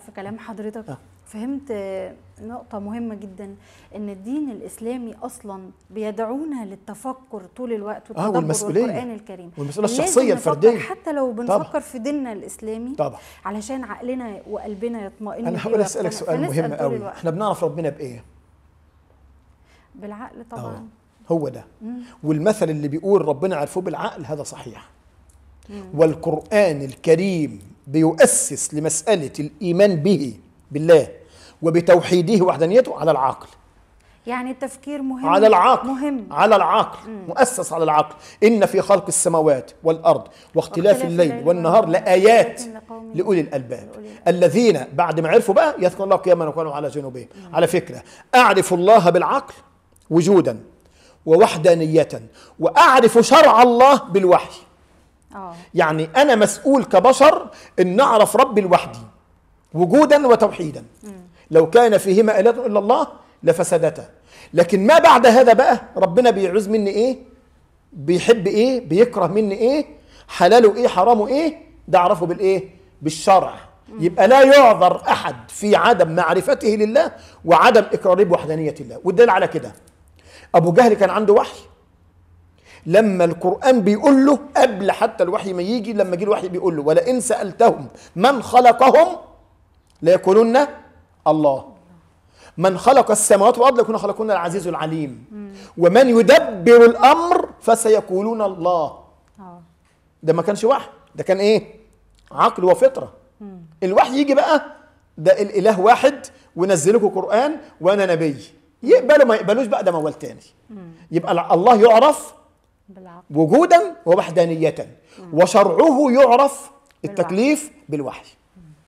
في كلام حضرتك آه. فهمت نقطة مهمة جدا ان الدين الاسلامي اصلا بيدعونا للتفكر طول الوقت آه، والتدبر آه والمسؤولية. والقرآن الكريم والمسؤولية الشخصية الفردية حتى لو بنفكر طبع. في ديننا الاسلامي طبعا علشان عقلنا وقلبنا يطمئن انا هقول اسالك سؤال مهم قوي احنا بنعرف ربنا بايه؟ بالعقل طبعا أوه. هو ده مم. والمثل اللي بيقول ربنا عرفوه بالعقل هذا صحيح مم. والقرآن الكريم بيؤسس لمسألة الإيمان به بالله وبتوحيده وحدانيته على العقل يعني التفكير مهم على العقل مهم على العقل مم. مؤسس على العقل إن في خلق السماوات والأرض واختلاف الليل والنهار لآيات لأولي الألباب الذين بعد ما عرفوا بقى يذكر الله قياما وكانوا على جنوبهم على فكرة أعرف الله بالعقل وجودا ووحدانية وأعرف شرع الله بالوحي آه. يعني أنا مسؤول كبشر أن نعرف ربي لوحدي وجودا وتوحيدا م. لو كان فيهما إله إلا الله لفسدتا لكن ما بعد هذا بقى ربنا بيعوز مني إيه بيحب إيه بيكره مني إيه حلاله إيه حرامه إيه ده أعرفه بالإيه بالشرع م. يبقى لا يعذر أحد في عدم معرفته لله وعدم إقراره بوحدانية الله والدليل على كده أبو جهل كان عنده وحي لما القرآن بيقول له قبل حتى الوحي ما يجي لما جه الوحي بيقول له ولئن سألتهم من خلقهم ليقولن الله من خلق السماوات والأرض ليكون خلقنا العزيز العليم ومن يدبر الأمر فسيقولون الله آه. ده ما كانش وحي ده كان إيه عقل وفطرة الوحي يجي بقى ده الإله واحد ونزلكوا قرآن وأنا نبي يقبلوا ما يقبلوش بقى ده موال تاني يبقى الله يعرف بالعقل. وجودا ووحدانية وشرعه يعرف التكليف بالوحي